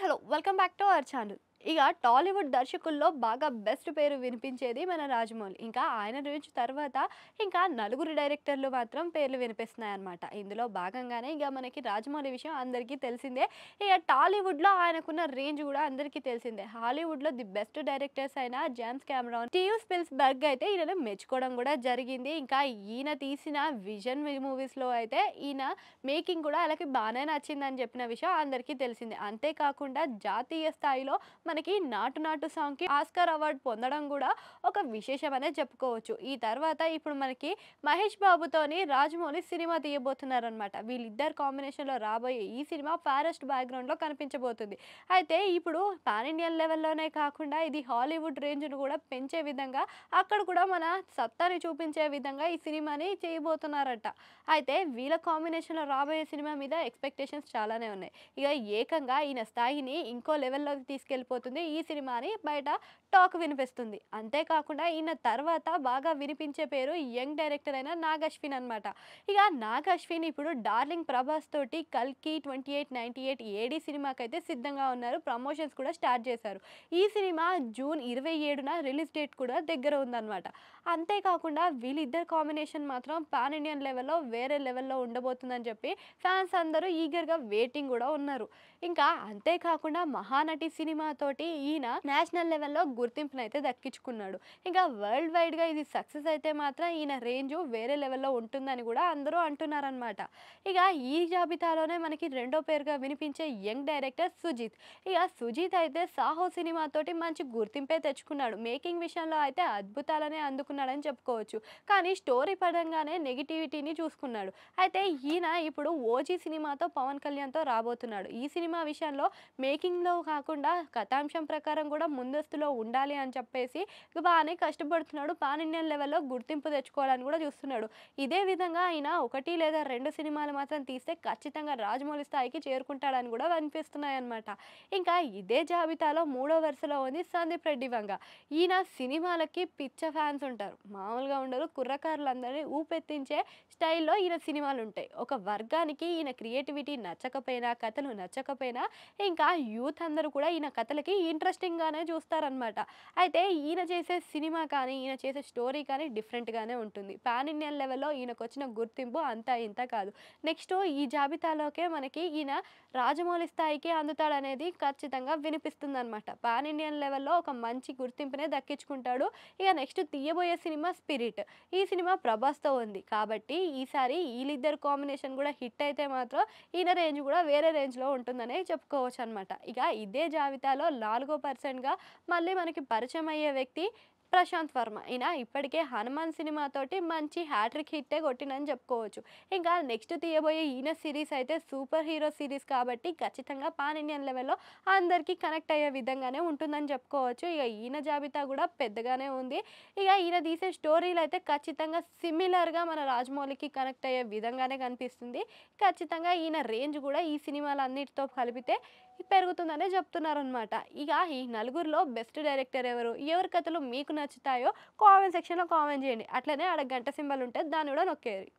hello welcome back to our channel ఇక టాలీవుడ్ దర్శకుల్లో బాగా best పేరు వినిపించేది మన రాజమౌళి ఇంకా ఆయన నుంచి తర్వాత ఇంకా నలుగురు డైరెక్టర్లు మాత్రం పేర్లు వినిపిస్తున్నాయి అనమాట ఇందులో భాగంగానే ఇక మనకి రాజమౌళి విషయం అందరికీ తెలిసిందే ఇక టాలీవుడ్లో ఆయనకున్న రేంజ్ కూడా అందరికీ తెలిసిందే హాలీవుడ్లో ది బెస్ట్ డైరెక్టర్స్ అయిన జేమ్స్ కెమెరా టీవ్ స్పిల్స్ బర్గ్ అయితే ఈయనను మెచ్చుకోవడం కూడా జరిగింది ఇంకా ఈయన తీసిన విజన్ మూవీస్లో అయితే ఈయన మేకింగ్ కూడా వాళ్ళకి బాగానే నచ్చిందని చెప్పిన విషయం అందరికీ తెలిసిందే అంతేకాకుండా జాతీయ స్థాయిలో మన మనకి నాటు నాటు సాంగ్కి ఆస్కార్ అవార్డు పొందడం కూడా ఒక విశేషమనే చెప్పుకోవచ్చు ఈ తర్వాత ఇప్పుడు మనకి మహేష్ బాబుతోని రాజమౌళి సినిమా అనమాట వీళ్ళిద్దరు కాంబినేషన్లో రాబోయే ఈ సినిమా ఫారెస్ట్ బ్యాక్గ్రౌండ్లో కనిపించబోతుంది అయితే ఇప్పుడు పాన్ ఇండియన్ లెవెల్లోనే కాకుండా ఇది హాలీవుడ్ రేంజ్ను కూడా పెంచే విధంగా అక్కడ కూడా మన సత్తాని చూపించే విధంగా ఈ సినిమాని చేయబోతున్నారట అయితే వీళ్ళ కాంబినేషన్లో రాబోయే సినిమా మీద ఎక్స్పెక్టేషన్స్ చాలానే ఉన్నాయి ఇక ఏకంగా ఈయన స్థాయిని ఇంకో లెవెల్లోకి తీసుకెళ్ళిపోతుంది ఉండబోతుంది ఈ సినిమా అని బయట టాక్ వినిపిస్తుంది అంతేకాకుండా ఈయన తర్వాత బాగా వినిపించే పేరు యంగ్ డైరెక్టర్ అయిన నాగ్ అశ్విన్ అనమాట ఇక నాగ్ అశ్విన్ ఇప్పుడు డార్లింగ్ ప్రభాస్ తోటి కల్కి twenty eight ninety eight AD సినిమాకైతే సిద్ధంగా ఉన్నారు ప్రమోషన్స్ కూడా స్టార్ట్ చేశారు ఈ సినిమా జూన్ ఇరవై ఏడున రిలీజ్ డేట్ కూడా దగ్గర ఉందన్నమాట అంతేకాకుండా వీళ్ళిద్దరు కాంబినేషన్ మాత్రం పాన్ ఇండియన్ లెవెల్లో వేరే లెవెల్లో ఉండబోతుందని చెప్పి ఫ్యాన్స్ అందరూ ఈగర్గా వెయిటింగ్ కూడా ఉన్నారు ఇంకా అంతేకాకుండా మహానటి సినిమాతో తోటి ఈయన నేషనల్ లెవెల్లో గుర్తింపును అయితే దక్కించుకున్నాడు ఇంకా వరల్డ్ వైడ్గా ఇది సక్సెస్ అయితే మాత్రం ఈయన రేంజ్ వేరే లెవెల్లో ఉంటుందని కూడా అందరూ అంటున్నారనమాట ఇక ఈ జాబితాలోనే మనకి రెండో పేరుగా వినిపించే యంగ్ డైరెక్టర్ సుజిత్ ఇక సుజిత్ అయితే సాహో సినిమాతోటి మంచి గుర్తింపే తెచ్చుకున్నాడు మేకింగ్ విషయంలో అయితే అద్భుతాలనే అందుకున్నాడని చెప్పుకోవచ్చు కానీ స్టోరీ పరంగానే నెగిటివిటీని చూసుకున్నాడు అయితే ఈయన ఇప్పుడు ఓజీ సినిమాతో పవన్ కళ్యాణ్తో రాబోతున్నాడు ఈ సినిమా విషయంలో మేకింగ్లో కాకుండా కథ దత్తాంశం ప్రకారం కూడా ముందస్తులో ఉండాలి అని చెప్పేసి బాగానే కష్టపడుతున్నాడు పాన్ ఇండియన్ లెవెల్లో గుర్తింపు తెచ్చుకోవాలని కూడా చూస్తున్నాడు ఇదే విధంగా ఆయన ఒకటి లేదా రెండు సినిమాలు మాత్రం తీస్తే ఖచ్చితంగా రాజమౌళి స్థాయికి చేరుకుంటాడని కూడా అనిపిస్తున్నాయన్నమాట ఇంకా ఇదే జాబితాలో మూడో వరుసలో ఉంది సందీప్ రెడ్డి వంగ ఈయన సినిమాలకి పిచ్చ ఫ్యాన్స్ ఉంటారు మామూలుగా ఉండరు కుర్రకారులందరినీ ఊపెత్తించే స్టైల్లో ఈయన సినిమాలు ఉంటాయి ఒక వర్గానికి ఈయన క్రియేటివిటీ నచ్చకపోయినా కథలు నచ్చకపోయినా ఇంకా యూత్ అందరూ కూడా ఈయన కథలకి వాళ్ళకి ఇంట్రెస్టింగ్గానే చూస్తారనమాట అయితే ఈయన చేసే సినిమా కానీ ఈయన చేసే స్టోరీ కానీ డిఫరెంట్గానే ఉంటుంది పాన్ ఇండియన్ లెవెల్లో ఈయనకు వచ్చిన గుర్తింపు అంతా ఇంత కాదు నెక్స్ట్ ఈ జాబితాలోకే మనకి ఈయన రాజమౌళి స్థాయికి అందుతాడనేది ఖచ్చితంగా వినిపిస్తుంది అనమాట పాన్ ఇండియన్ లెవెల్లో ఒక మంచి గుర్తింపునే దక్కించుకుంటాడు ఇక నెక్స్ట్ తీయబోయే సినిమా స్పిరిట్ ఈ సినిమా ప్రభాస్తో ఉంది కాబట్టి ఈసారి వీళ్ళిద్దరు కాంబినేషన్ కూడా హిట్ అయితే మాత్రం ఈయన రేంజ్ కూడా వేరే రేంజ్లో ఉంటుందనే చెప్పుకోవచ్చు అనమాట ఇక ఇదే జాబితాలో నాలుగో పర్సన్గా మళ్ళీ మనకి పరిచయం అయ్యే వ్యక్తి ప్రశాంత్ వర్మ ఈయన ఇప్పటికే హనుమాన్ సినిమాతోటి మంచి హ్యాట్రిక్ హిట్టే కొట్టినని చెప్పుకోవచ్చు ఇంకా నెక్స్ట్ తీయబోయే ఈయన సిరీస్ అయితే సూపర్ హీరో సిరీస్ కాబట్టి ఖచ్చితంగా పాన్ ఇండియన్ లెవెల్లో అందరికీ కనెక్ట్ అయ్యే విధంగానే ఉంటుందని చెప్పుకోవచ్చు ఇక ఈయన జాబితా కూడా పెద్దగానే ఉంది ఇక ఈయన తీసే స్టోరీలు అయితే ఖచ్చితంగా సిమిలర్గా మన రాజమౌళికి కనెక్ట్ అయ్యే విధంగానే కనిపిస్తుంది ఖచ్చితంగా ఈయన రేంజ్ కూడా ఈ సినిమాలన్నిటితో కలిపితే పెరుగుతుందనే చెప్తున్నారు అనమాట ఇక ఈ నలుగురిలో బెస్ట్ డైరెక్టర్ ఎవరు ఎవరి కథలు మీకు నచ్చుతాయో కామెంట్ సెక్షన్లో కామెంట్ చేయండి అట్లనే ఆడ గంట సింబల్ ఉంటుంది దాన్ని కూడా నొక్కేది